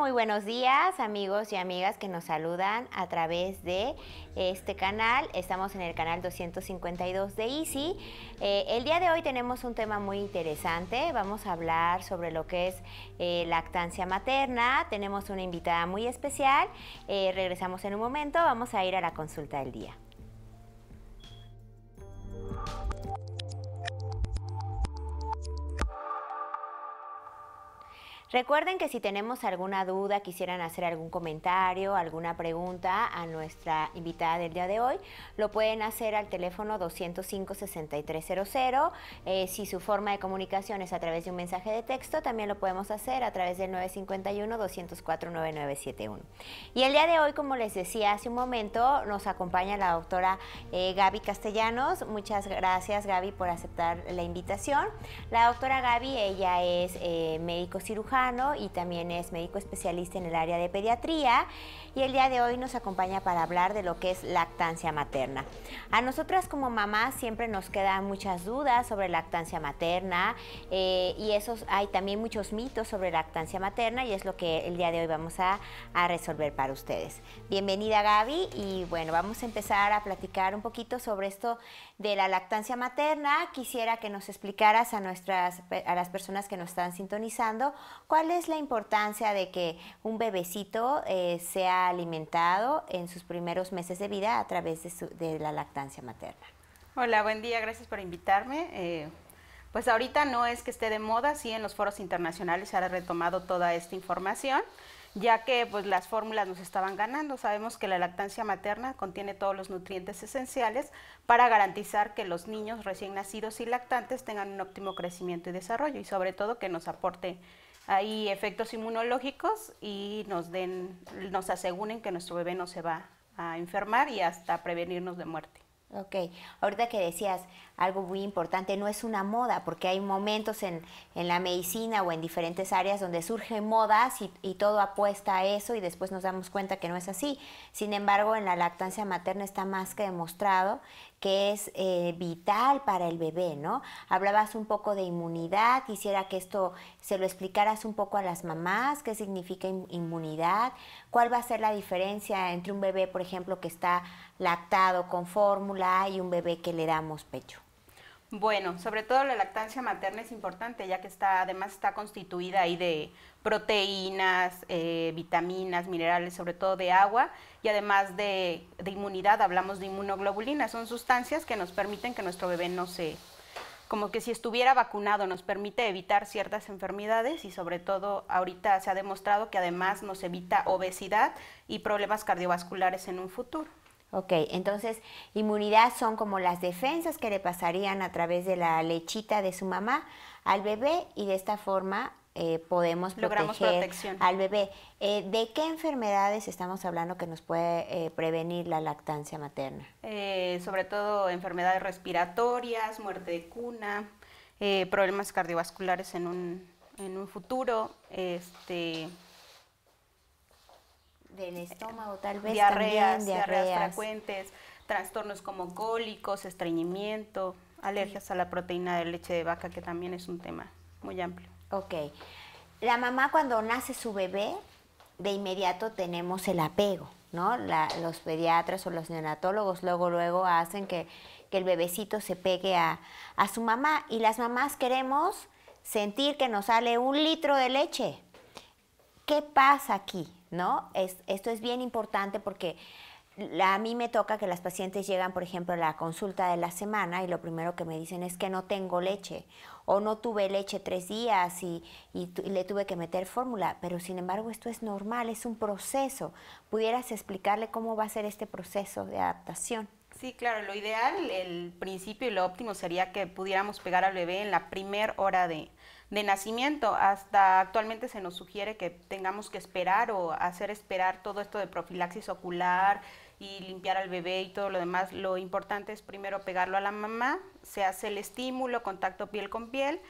muy buenos días amigos y amigas que nos saludan a través de este canal. Estamos en el canal 252 de Easy. Eh, el día de hoy tenemos un tema muy interesante. Vamos a hablar sobre lo que es eh, lactancia materna. Tenemos una invitada muy especial. Eh, regresamos en un momento. Vamos a ir a la consulta del día. Recuerden que si tenemos alguna duda, quisieran hacer algún comentario, alguna pregunta a nuestra invitada del día de hoy, lo pueden hacer al teléfono 205-6300. Eh, si su forma de comunicación es a través de un mensaje de texto, también lo podemos hacer a través del 951-204-9971. Y el día de hoy, como les decía hace un momento, nos acompaña la doctora eh, Gaby Castellanos. Muchas gracias, Gaby, por aceptar la invitación. La doctora Gaby, ella es eh, médico cirujano y también es médico especialista en el área de pediatría y el día de hoy nos acompaña para hablar de lo que es lactancia materna. A nosotras como mamás siempre nos quedan muchas dudas sobre lactancia materna eh, y esos hay también muchos mitos sobre lactancia materna y es lo que el día de hoy vamos a, resolver para ustedes. Bienvenida Gaby y bueno, vamos a empezar a platicar un poquito sobre esto de la lactancia materna. Quisiera que nos explicaras a nuestras a las personas que nos están sintonizando ¿Cuál es la importancia de que un bebecito eh, sea alimentado en sus primeros meses de vida a través de, la lactancia materna? Hola, buen día, gracias por invitarme. Eh, pues ahorita no es que esté de moda, sí en los foros internacionales se ha retomado toda esta información ya que pues las fórmulas nos estaban ganando. Sabemos que la lactancia materna contiene todos los nutrientes esenciales para garantizar que los niños recién nacidos y lactantes tengan un óptimo crecimiento y desarrollo y sobre todo que nos aporte hay efectos inmunológicos y nos, den, nos aseguren que nuestro bebé no se va a enfermar y hasta prevenirnos de muerte. Ok, ahorita que decías algo muy importante, no es una moda, porque hay momentos en, la medicina o en diferentes áreas donde surgen modas y, y, todo apuesta a eso y después nos damos cuenta que no es así. Sin embargo, en la lactancia materna está más que demostrado que es eh, vital para el bebé, ¿no? Hablabas un poco de inmunidad, quisiera que esto se lo explicaras un poco a las mamás, qué significa inmunidad, cuál va a ser la diferencia entre un bebé, por ejemplo, que está lactado con fórmula y un bebé que le damos pecho? Bueno, sobre todo la lactancia materna es importante, ya que está, además está constituida ahí de proteínas, eh, vitaminas, minerales, sobre todo de agua, y además de, de, inmunidad, hablamos de inmunoglobulina, son sustancias que nos permiten que nuestro bebé no se, como que si estuviera vacunado, nos permite evitar ciertas enfermedades y sobre todo ahorita se ha demostrado que además nos evita obesidad y problemas cardiovasculares en un futuro. Ok, entonces inmunidad son como las defensas que le pasarían a través de la lechita de su mamá al bebé y de esta forma eh, podemos proteger protección. al bebé. Eh, ¿De qué enfermedades estamos hablando que nos puede eh, prevenir la lactancia materna? Eh, sobre todo enfermedades respiratorias, muerte de cuna, eh, problemas cardiovasculares en un, en un futuro, este, del estómago, tal vez diarreas, diarreas, frecuentes, trastornos como cólicos, estreñimiento, alergias a la proteína de leche de vaca, que también es un tema muy amplio. Ok. La mamá cuando nace su bebé, de inmediato tenemos el apego, ¿no? los pediatras o los neonatólogos luego, luego hacen que, el bebecito se pegue a su mamá y las mamás queremos sentir que nos sale un litro de leche. ¿Qué pasa aquí? ¿no? Es, esto es bien importante porque a mí me toca que las pacientes llegan, por ejemplo, a la consulta de la semana y lo primero que me dicen es que no tengo leche o no tuve leche tres días y, y le tuve que meter fórmula, pero sin embargo esto es normal, es un proceso. ¿Pudieras explicarle cómo va a ser este proceso de adaptación? Sí, claro, lo ideal, el principio y lo óptimo sería que pudiéramos pegar al bebé en la primera hora de, de nacimiento. Hasta actualmente se nos sugiere que tengamos que esperar o hacer esperar todo esto de profilaxis ocular y limpiar al bebé y todo lo demás. Lo importante es primero pegarlo a la mamá, se hace el estímulo, contacto piel con piel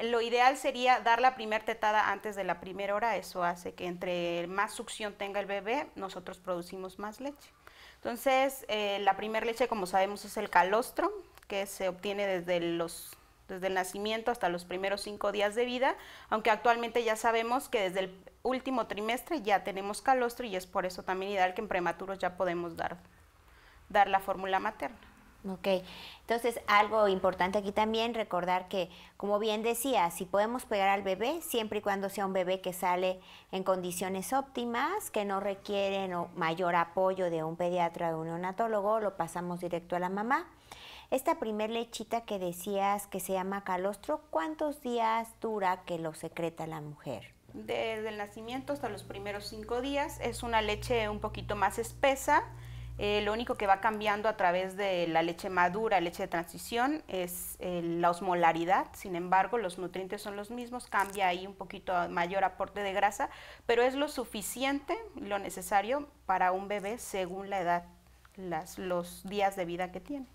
lo ideal sería dar la primera tetada antes de la primera hora, eso hace que entre más succión tenga el bebé, nosotros producimos más leche. Entonces, eh, la primera leche, como sabemos, es el calostro, que se obtiene desde los desde el nacimiento hasta los primeros cinco días de vida, aunque actualmente ya sabemos que desde el último trimestre ya tenemos calostro y es por eso también ideal que en prematuros ya podemos dar, dar la fórmula materna. Ok, entonces algo importante aquí también recordar que, como bien decía, si podemos pegar al bebé, siempre y cuando sea un bebé que sale en condiciones óptimas, que no requieren mayor apoyo de un pediatra o un neonatólogo, lo pasamos directo a la mamá. Esta primer lechita que decías que se llama calostro, ¿cuántos días dura que lo secreta la mujer? Desde el nacimiento hasta los primeros cinco días es una leche un poquito más espesa eh, lo único que va cambiando a través de la leche madura, leche de transición, es eh, la osmolaridad. Sin embargo, los nutrientes son los mismos, cambia ahí un poquito mayor aporte de grasa, pero es lo suficiente, lo necesario para un bebé según la edad los días de vida que tiene.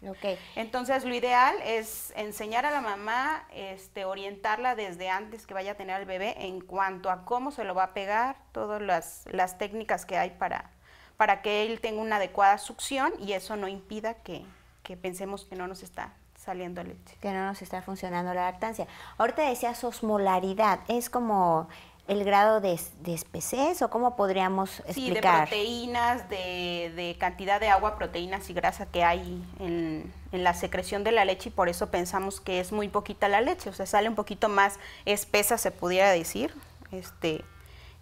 Entonces, lo ideal es enseñar a la mamá, este, orientarla desde antes que vaya a tener al bebé en cuanto a cómo se lo va a pegar, todas las técnicas que hay para, para que él tenga una adecuada succión y eso no impida que, pensemos que no nos está saliendo leche. Que no nos está funcionando la lactancia. Ahorita decía osmolaridad, es como el grado de, de o cómo podríamos explicar? Sí, de proteínas, de, de, cantidad de agua, proteínas y grasa que hay en, en, la secreción de la leche y por eso pensamos que es muy poquita la leche, o sea, sale un poquito más espesa, se pudiera decir, este,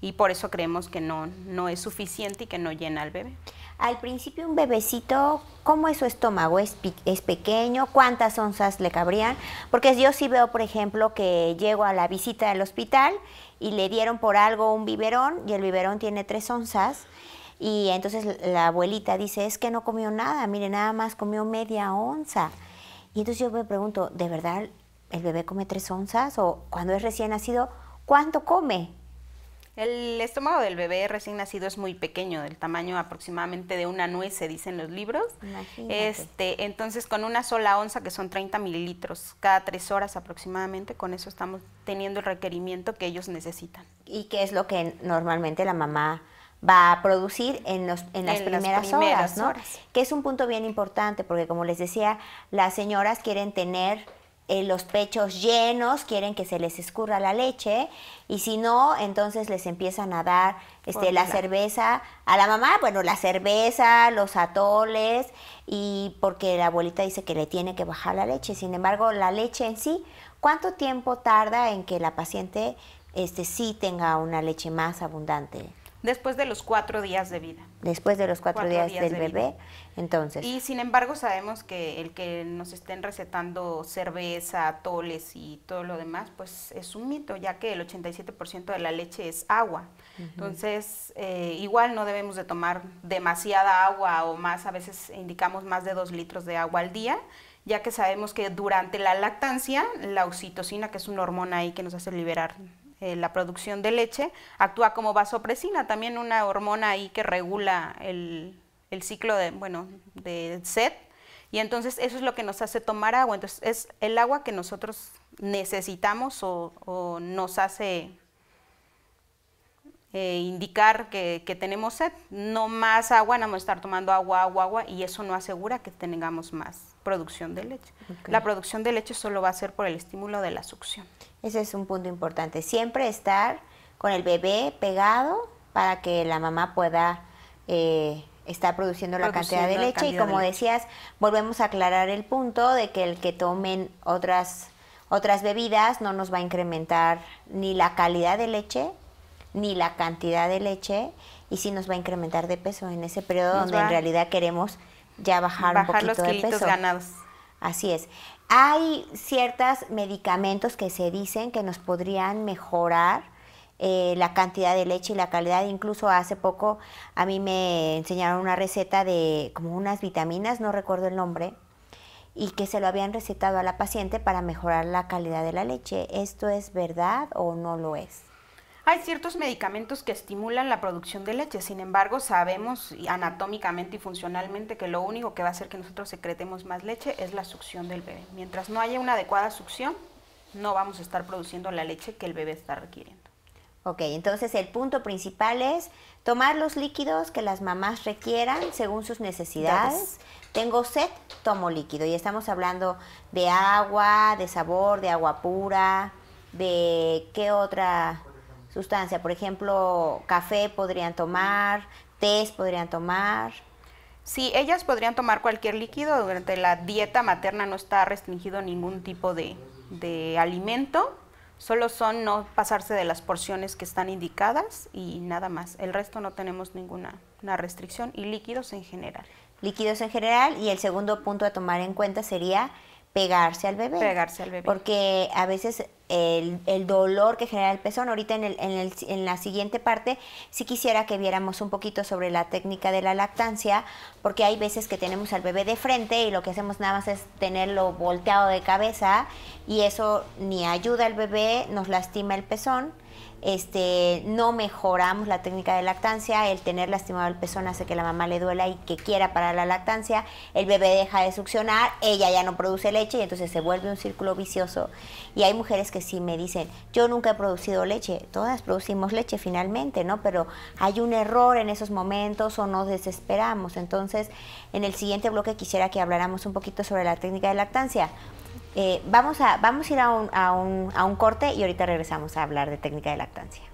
y por eso creemos que no, no es suficiente y que no llena al bebé. Al principio un bebecito, ¿cómo es su estómago? ¿Es, ¿Es, pequeño? ¿Cuántas onzas le cabrían? Porque yo sí veo, por ejemplo, que llego a la visita del hospital y le dieron por algo un biberón y el biberón tiene tres onzas. Y entonces la abuelita dice, es que no comió nada, mire, nada más comió media onza. Y entonces yo me pregunto, ¿de verdad el bebé come tres onzas? ¿O cuando es recién nacido, cuánto come? El estómago del bebé recién nacido es muy pequeño, del tamaño aproximadamente de una nuez, se dicen los libros. Este, entonces, con una sola onza, que son 30 mililitros, cada tres horas aproximadamente, con eso estamos teniendo el requerimiento que ellos necesitan. ¿Y qué es lo que normalmente la mamá va a producir en, los, en las, primeras, horas, horas, ¿no? Que es un punto bien importante, porque como les decía, las señoras quieren tener eh, los pechos llenos, quieren que se les escurra la leche y si no, entonces les empiezan a dar este, la cerveza a la mamá, bueno, la cerveza, los atoles y porque la abuelita dice que le tiene que bajar la leche. Sin embargo, la leche en sí, ¿cuánto tiempo tarda en que la paciente este, sí tenga una leche más abundante? Después de los cuatro días de vida. Después de los cuatro, días, del bebé, entonces. Y sin embargo sabemos que el que nos estén recetando cerveza, toles y todo lo demás, pues es un mito, ya que el 87% de la leche es agua. Entonces, eh, igual no debemos de tomar demasiada agua o más, a veces indicamos más de dos litros de agua al día ya que sabemos que durante la lactancia, la oxitocina, que es una hormona ahí que nos hace liberar eh, la producción de leche, actúa como vasopresina, también una hormona ahí que regula el, ciclo de, bueno, de sed. Y entonces eso es lo que nos hace tomar agua. Entonces es el agua que nosotros necesitamos o, nos hace eh, indicar que, tenemos sed. No más agua, no vamos a estar tomando agua, agua, agua y eso no asegura que tengamos más producción de leche. La producción de leche solo va a ser por el estímulo de la succión. Ese es un punto importante. Siempre estar con el bebé pegado para que la mamá pueda eh, estar produciendo la cantidad de leche. Y como decías, volvemos a aclarar el punto de que el que tomen otras, otras bebidas no nos va a incrementar ni la calidad de leche ni la cantidad de leche y sí nos va a incrementar de peso en ese periodo donde en realidad queremos ya bajar, un poquito de peso. ganados. Así es. Hay ciertos medicamentos que se dicen que nos podrían mejorar eh, la cantidad de leche y la calidad. Incluso hace poco a mí me enseñaron una receta de como unas vitaminas, no recuerdo el nombre, y que se lo habían recetado a la paciente para mejorar la calidad de la leche. ¿Esto es verdad o no lo es? Hay ciertos medicamentos que estimulan la producción de leche, sin embargo sabemos anatómicamente y funcionalmente que lo único que va a hacer que nosotros secretemos más leche es la succión del bebé. Mientras no haya una adecuada succión, no vamos a estar produciendo la leche que el bebé está requiriendo. Ok, entonces el punto principal es tomar los líquidos que las mamás requieran según sus necesidades. Tengo sed, tomo líquido. Y estamos hablando de agua, de sabor, de agua pura, de qué otra sustancia. Por ejemplo, café podrían tomar, té podrían tomar. Sí, ellas podrían tomar cualquier líquido. Durante la dieta materna no está restringido ningún tipo de, alimento. Solo son no pasarse de las porciones que están indicadas y nada más. El resto no tenemos ninguna restricción y líquidos en general. Líquidos en general y el segundo punto a tomar en cuenta sería pegarse al bebé. Pegarse al bebé. Porque a veces el, dolor que genera el pezón. Ahorita en, la siguiente parte si quisiera que viéramos un poquito sobre la técnica de la lactancia, porque hay veces que tenemos al bebé de frente y lo que hacemos nada más es tenerlo volteado de cabeza y eso ni ayuda al bebé, nos lastima el pezón. Este, no mejoramos la técnica de lactancia, el tener lastimado el pezón hace que la mamá le duela y que quiera parar la lactancia, el bebé deja de succionar, ella ya no produce leche y entonces se vuelve un círculo vicioso. Y hay mujeres que si me dicen, yo nunca he producido leche, todas producimos leche finalmente, ¿no? Pero hay un error en esos momentos o nos desesperamos. Entonces, en el siguiente bloque quisiera que habláramos un poquito sobre la técnica de lactancia. Eh, vamos, a, vamos a ir a a, un, a un corte y ahorita regresamos a hablar de técnica de lactancia.